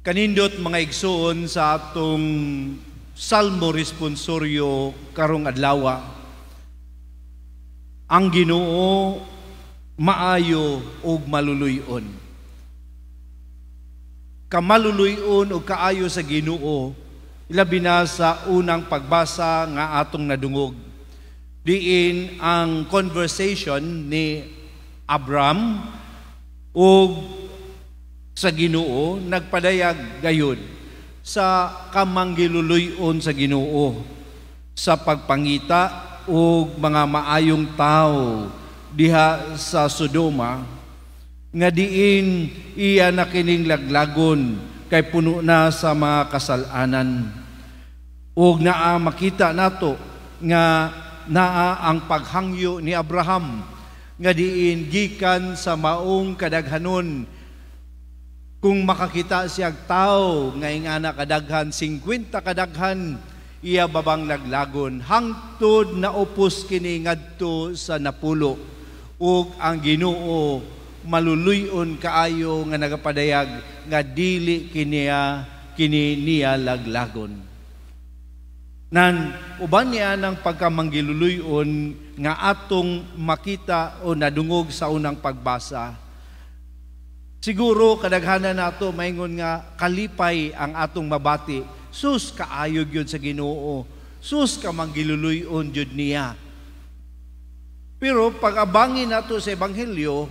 Kanindot mga igsoon sa atong Salmo responsoryo karong adlaw. Ang Ginoo maayo ug maluluyon. Kamaluluyon o kaayo sa Ginoo ilabi na sa unang pagbasa nga atong nadungog. Diin ang conversation ni Abram ug sa Ginoo nagpadayag gayon sa kamanggiluluyon sa Ginoo sa pagpangita o mga maayong tao diha sa Sodoma nga diin iya na kining laglagon kay puno na sa mga kasalanan ug naa makita nato nga naa ang paghangyo ni Abraham nga diin gikan sa maong kadaghanon kung makakita siyag tao, ngay nga kadaghan, 50 kadaghan, iya babang naglagon, hangtod na upos kini ngadto sa napulo, ug ang ginoo maluluyon kaayo nga nagapadayag nga dili kiniya kini niya laglagon nan uban niya ng pagkamanggiluluyon nga atong makita o nadungog sa unang pagbasa Siguro kadaghanan nato maingon nga kalipay ang atong mabati. Sus kaayog yun sa Ginoo. Sus ka manggiluluyon jud niya. Pero pag abangin nato sa ebanghelyo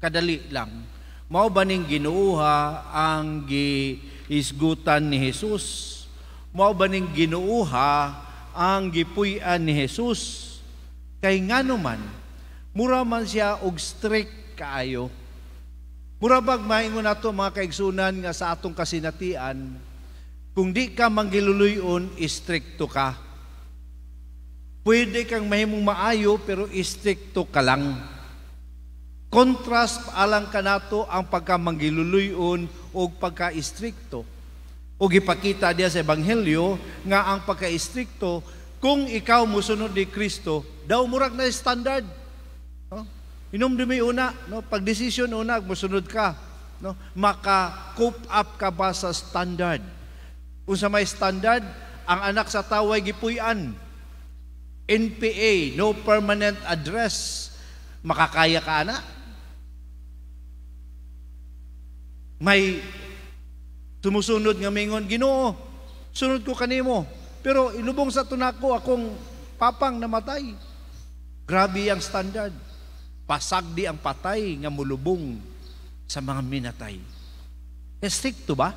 kadali lang. Mao baning ning Ginooha ang giisgutan ni Hesus? Mao baning ning Ginooha ang gipuy-an ni Hesus? Kay nganuman mura man siya og strict kaayo Murabag maingon nato mga kaigsunan nga sa atong kasinatian, kung di ka manggiluluyon, istrikto ka. Pwede kang mahimong maayo pero istrikto ka lang. Contrast alang kanato ang pagkamanggiluluyon o pagka-istrikto. O ipakita diya sa Ebanghelyo nga ang pagka-istrikto, kung ikaw musunod ni Kristo, daw murag na standard Inom Inumdumi una, no? pag decision una, musunod ka. No? Maka-cope up ka ba sa standard? Kung may standard, ang anak sa taway gipuy-an. NPA, no permanent address. Makakaya ka ana? May tumusunod nga mingon, Ginoo, sunod ko kanimo. Pero ilubong sa tunako akong papang namatay. Grabe ang standard. Pasagdi ang patay nga mulubong sa mga minatay. Estrikto eh, ba?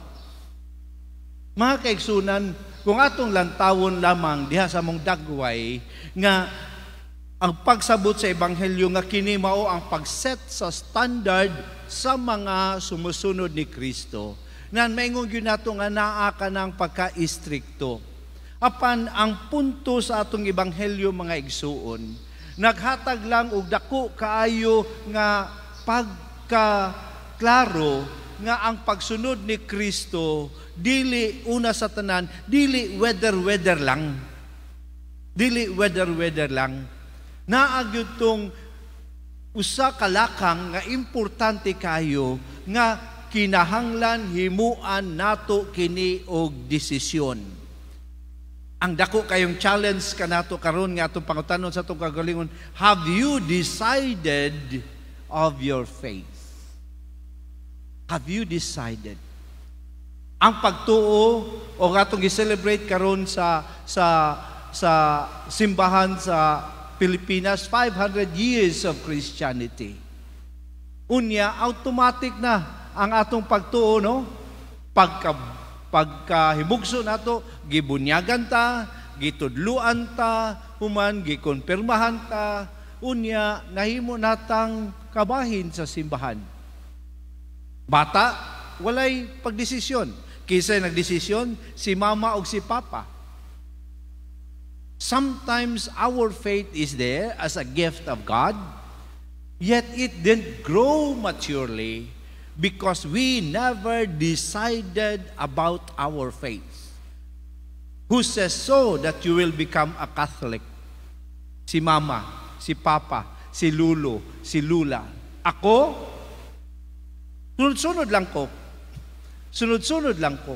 Mga kaigsunan, kung atong lantawon lamang diha sa mong dagway nga ang pagsabot sa ebanghelyo nga kini mao ang pagset sa standard sa mga sumusunod ni Kristo. Nan maingon gyud nato nga naa ka nang pagka-istrikto. Apan ang punto sa atong ebanghelyo mga igsuon, Naghatag lang og dako kaayo nga pagka klaro nga ang pagsunod ni Kristo dili una sa tanan, dili weather-weather lang. Dili weather-weather lang. Naagyod tong usa ka lakang nga importante kayo nga kinahanglan himuan nato kini og desisyon ang dako kayong challenge kanato karon nga atong pangutanon sa atong kagalingon, have you decided of your faith? Have you decided? Ang pagtuo o atong gi-celebrate karon sa sa sa simbahan sa Pilipinas 500 years of Christianity. Unya automatic na ang atong pagtuo no? Pagka pagkahimugso nato gibunyagan ta gitudluan ta human gikonpirmahan ta unya nahimo natang kabahin sa simbahan bata walay pagdesisyon kisay nagdesisyon si mama og si papa sometimes our faith is there as a gift of God yet it didn't grow maturely because we never decided about our faith. Who says so that you will become a Catholic? Si Mama, si Papa, si Lulo, si Lula. Ako, sunod-sunod lang ko. Sunod-sunod lang ko.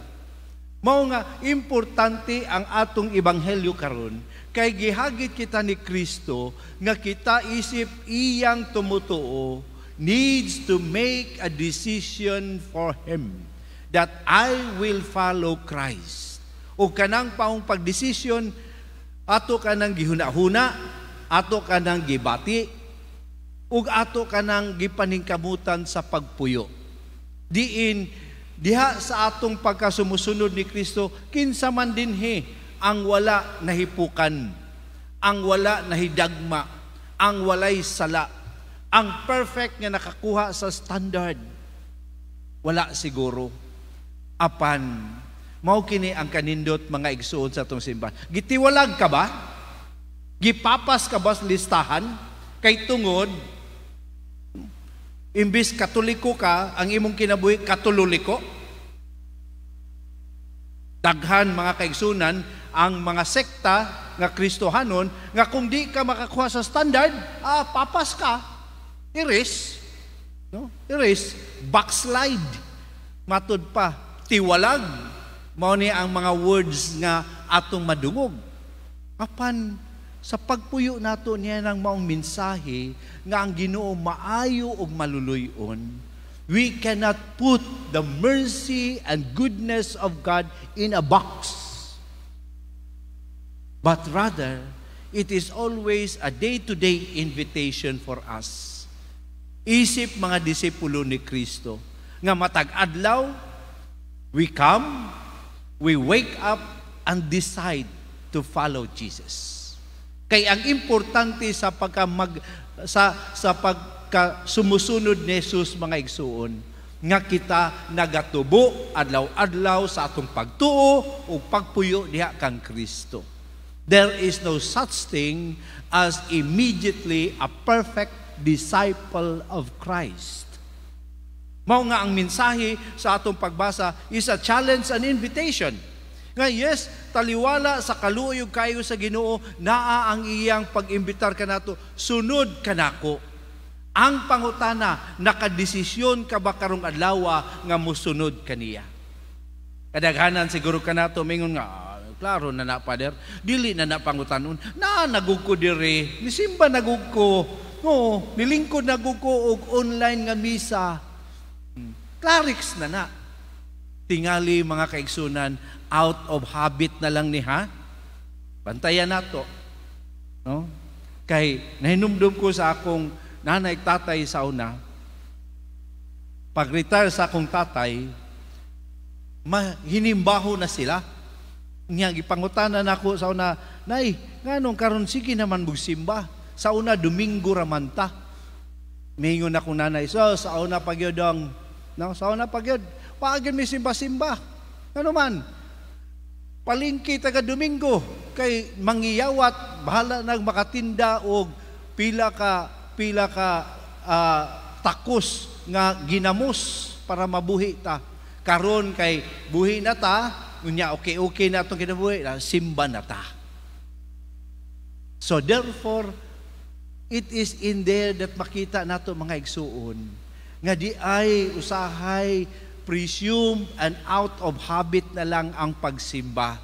Mao nga, importante ang atong ibanghelyo karon kay gihagit kita ni Kristo nga kita isip iyang tumutuo needs to make a decision for him that I will follow Christ. O kanang paong pagdesisyon, ato kanang nang gihuna-huna, ato kanang gibati, ug ato kanang nang gipaningkamutan sa pagpuyo. Diin, diha sa atong pagkasumusunod ni Kristo, kinsa man dinhi ang wala nahipukan, ang wala nahidagma, ang walay sala, ang perfect nga nakakuha sa standard wala siguro apan mao kini ang kanindot mga igsuon sa atong simbahan gitiwalag ka ba gipapas ka ba sa listahan kay tungod imbis katoliko ka ang imong kinabuhi katoliko daghan mga kaigsunan ang mga sekta nga Kristohanon nga kung di ka makakuha sa standard ah papas ka erase, no? Iris, backslide. Matod pa, tiwalag. Mao ni ang mga words nga atong madungog. Apan sa pagpuyo nato niya ng maong mensahe nga ang Ginoo maayo ug maluluyon, we cannot put the mercy and goodness of God in a box. But rather, it is always a day to -day invitation for us Isip mga disipulo ni Kristo nga matag adlaw we come, we wake up and decide to follow Jesus. Kay ang importante sa pagka mag, sa sa pagka sumusunod ni Jesus mga igsuon nga kita nagatubo adlaw-adlaw sa atong pagtuo o pagpuyo diha kang Kristo. There is no such thing as immediately a perfect disciple of Christ. Mao nga ang mensahe sa atong pagbasa is a challenge and invitation. Nga yes, taliwala sa kaluoyog kayo sa Ginoo, naa ang iyang pag-imbitar kanato, sunod kanako. Ang pangutana, nakadesisyon ka ba karong adlaw nga mosunod kaniya. Kadaghanan siguro kanato mingon nga, ah, klaro na na, Father, dili na na pangutanon, na nagugko diri, ni nisimba nagugko, No, nilingkod na ko og online nga misa. Clarix na na. Tingali mga kaigsunan, out of habit na lang ni ha. Bantayan nato. No? Kay nahinumdum ko sa akong nanay tatay sa una. Pag-retire sa akong tatay, hinimbaho na sila. Nga gipangutanan ako sa una, "Nay, nganong karon sige naman bugsimba?" sa una Domingo Ramanta. Mingon na kung nanay, so sa una pagyod ang, no, sa una pagyod, paagyan may simba-simba. Ano man, palingki taga Domingo, kay mangiyawat, bahala nang makatinda o pila ka, pila ka uh, takos nga ginamos para mabuhi ta. Karon kay buhi na ta, unya okay okay na itong kinabuhi, simba na ta. So therefore, It is in there that makita nato mga igsuon nga di ay usahay presume and out of habit na lang ang pagsimba.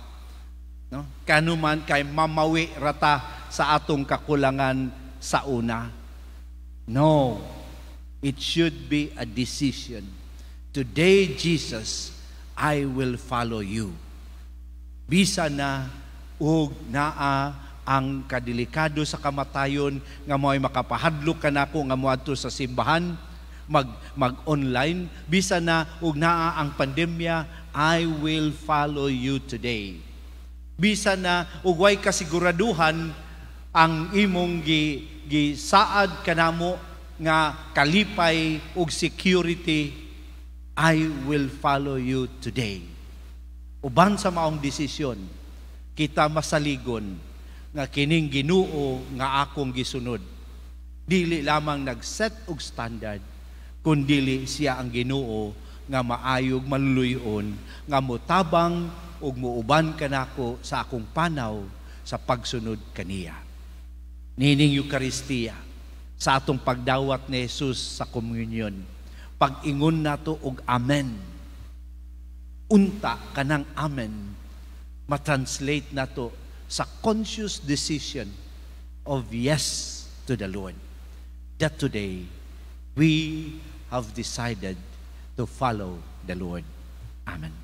No? Kanuman kay mamawi rata sa atong kakulangan sa una. No. It should be a decision. Today, Jesus, I will follow you. Bisa na ug naa ang kadelikado sa kamatayon nga ay makapahadlok ka nako nga moadto sa simbahan mag mag online bisan na ug naa ang pandemya I will follow you today bisan na ugway kasiguraduhan ang imong gi saad kanamo nga kalipay ug security I will follow you today uban sa maong desisyon kita masaligon nga kining ginuo nga akong gisunod. Dili lamang nagset og standard, kundi siya ang ginuo nga maayog maluluyon nga motabang ug muuban kanako sa akong panaw sa pagsunod kaniya. Nining Eucharistia sa atong pagdawat ni Jesus sa komunyon. Pag-ingon nato og amen. Unta kanang amen matranslate nato sa conscious decision of yes to the Lord. That today, we have decided to follow the Lord. Amen.